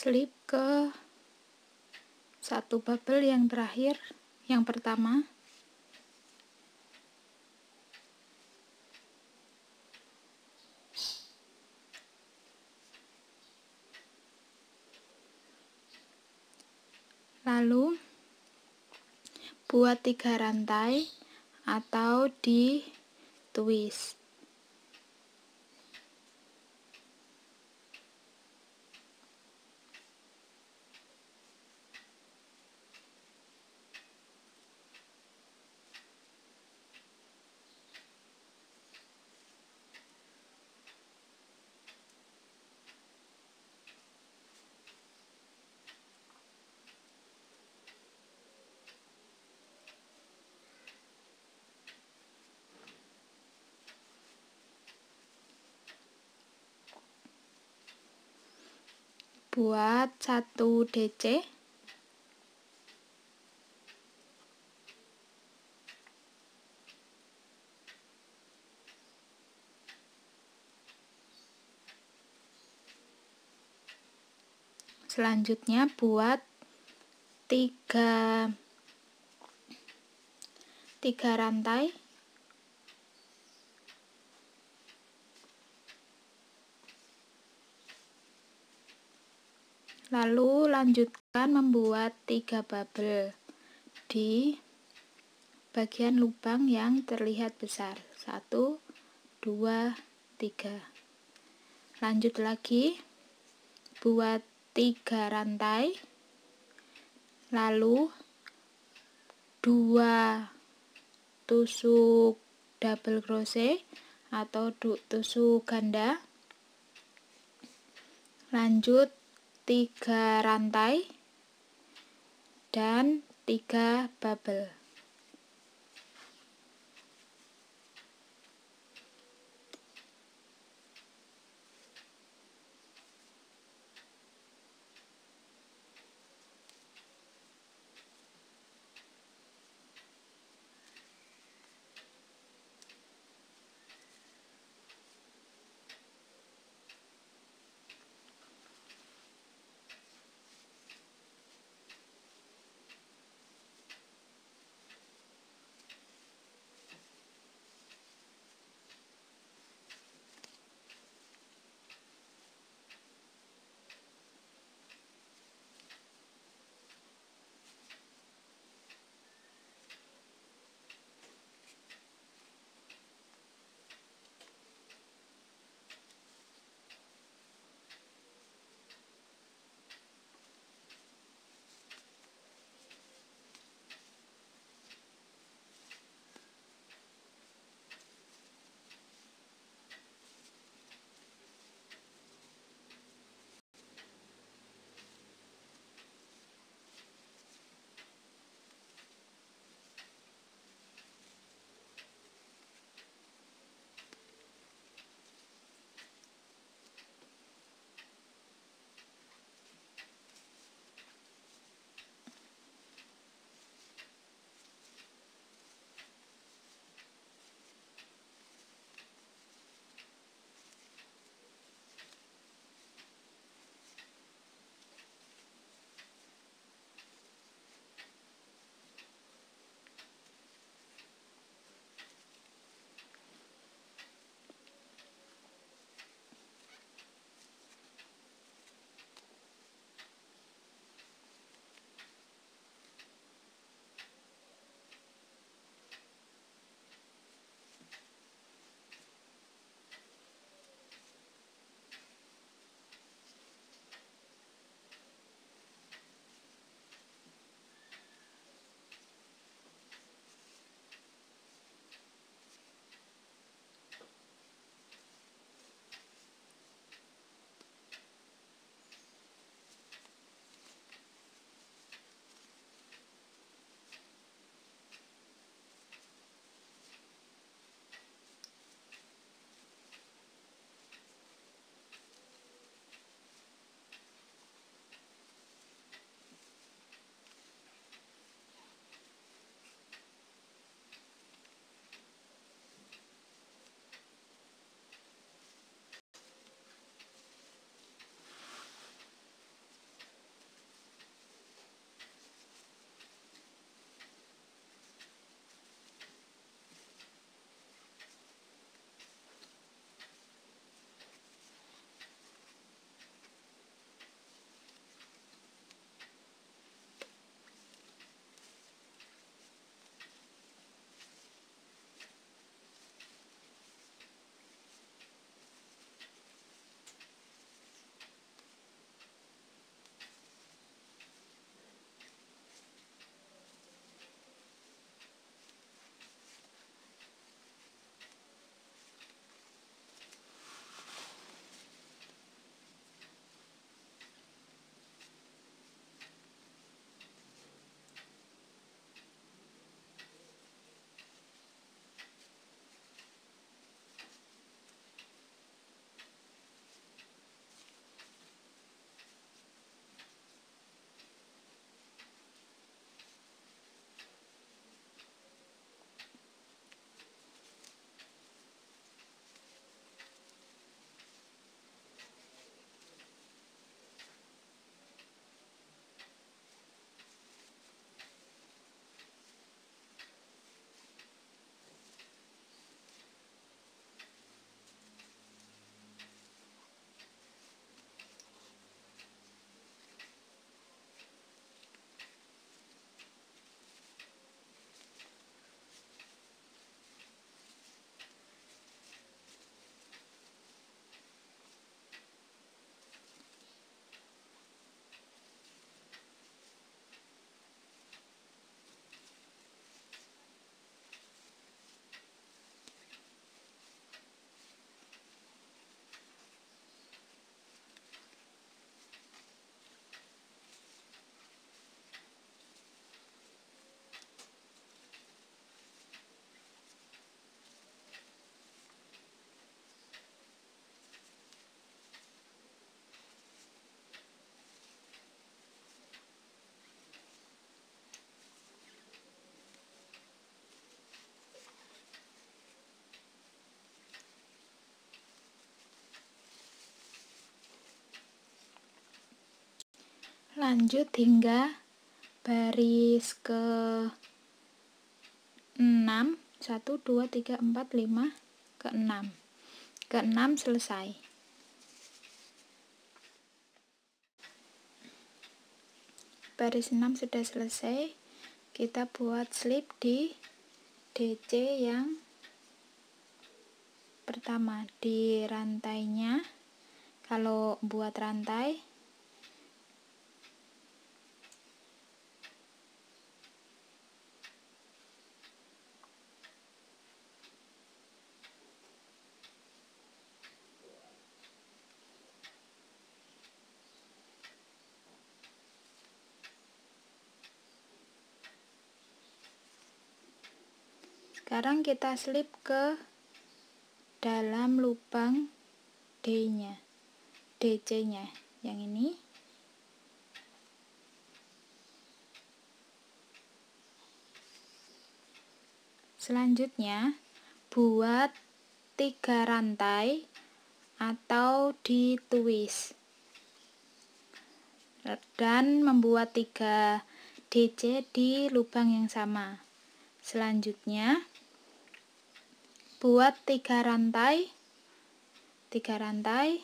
slip ke satu bubble yang terakhir yang pertama lalu buat tiga rantai atau di twist buat 1 DC selanjutnya buat 3 3 rantai Lalu lanjutkan membuat tiga bubble di bagian lubang yang terlihat besar. Satu, dua, tiga. Lanjut lagi buat tiga rantai. Lalu dua tusuk double crochet atau tusuk ganda. Lanjut tiga rantai dan tiga bubble lanjut hingga baris ke 6 1 2 3 4 5 ke 6 ke 6 selesai baris 6 sudah selesai kita buat slip di DC yang pertama di rantainya kalau buat rantai sekarang kita slip ke dalam lubang D nya DC nya yang ini selanjutnya buat tiga rantai atau di twist dan membuat tiga DC di lubang yang sama selanjutnya buat tiga rantai tiga rantai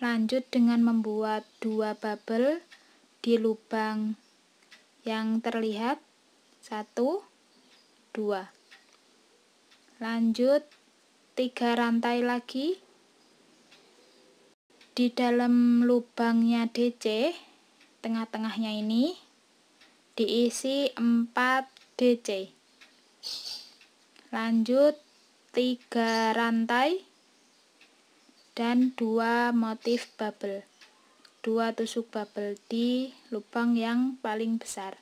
lanjut dengan membuat dua bubble di lubang yang terlihat satu dua lanjut tiga rantai lagi di dalam lubangnya DC tengah-tengahnya ini diisi 4 DC lanjut tiga rantai dan dua motif bubble dua tusuk bubble di lubang yang paling besar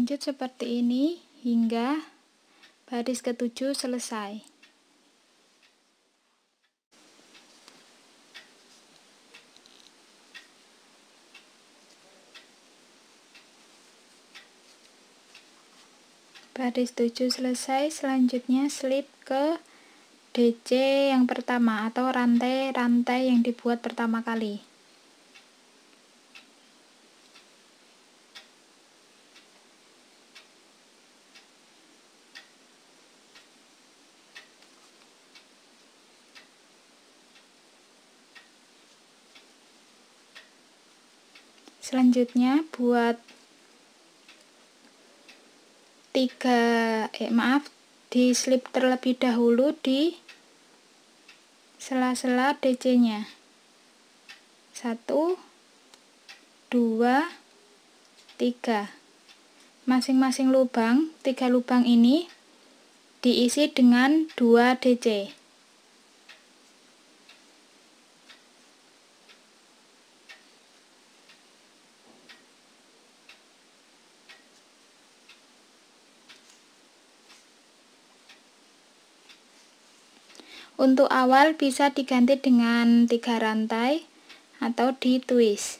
Lanjut seperti ini hingga baris ketujuh selesai. Baris 7 selesai, selanjutnya slip ke DC yang pertama atau rantai-rantai yang dibuat pertama kali. selanjutnya buat tiga eh maaf di slip terlebih dahulu di sela-sela DC nya satu dua tiga masing-masing lubang tiga lubang ini diisi dengan dua DC Untuk awal bisa diganti dengan tiga rantai atau di twist.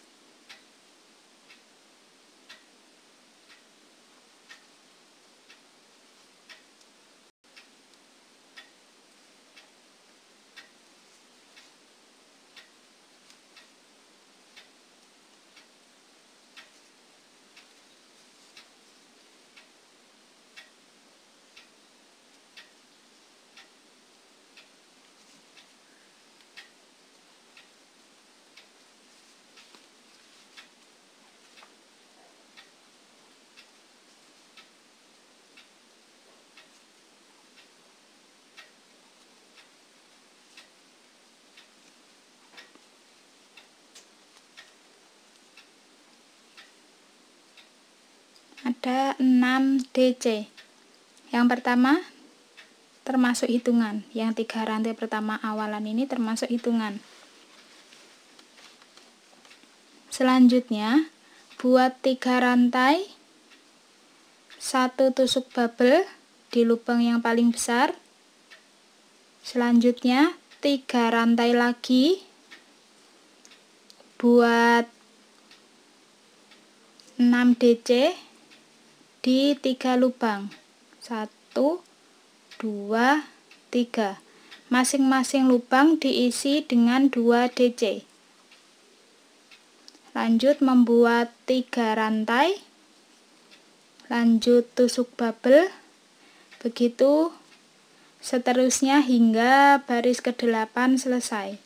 ada 6 DC. Yang pertama termasuk hitungan. Yang tiga rantai pertama awalan ini termasuk hitungan. Selanjutnya, buat tiga rantai, satu tusuk bubble di lubang yang paling besar. Selanjutnya, tiga rantai lagi buat 6 DC di tiga lubang satu dua tiga masing-masing lubang diisi dengan 2 DC lanjut membuat tiga rantai lanjut tusuk bubble begitu seterusnya hingga baris ke-8 selesai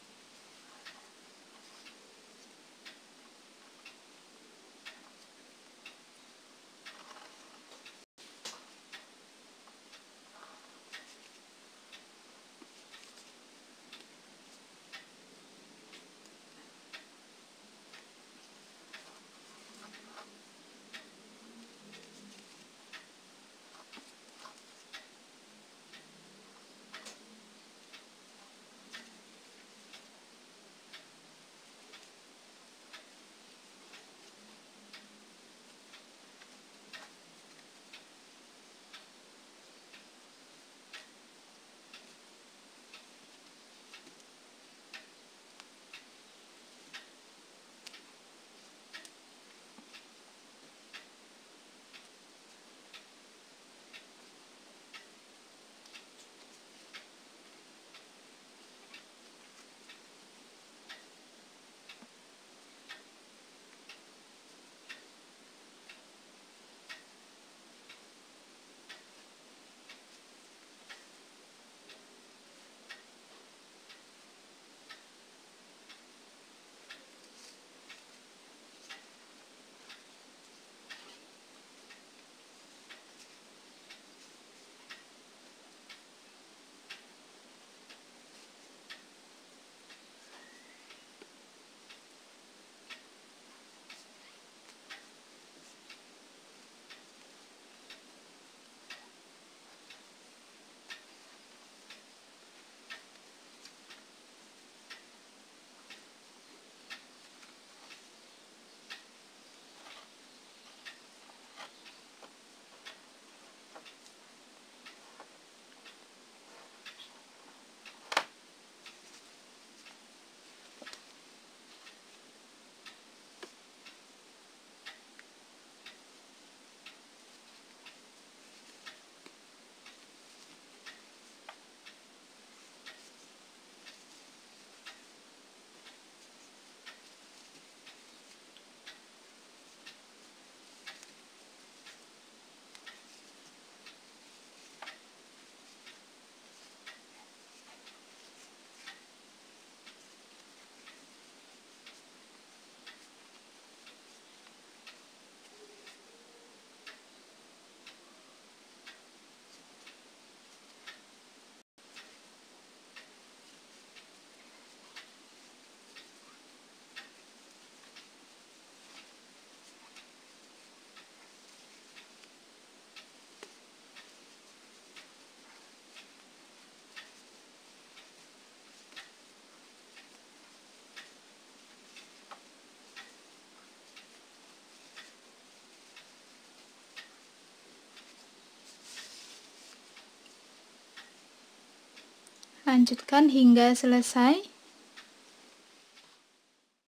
lanjutkan hingga selesai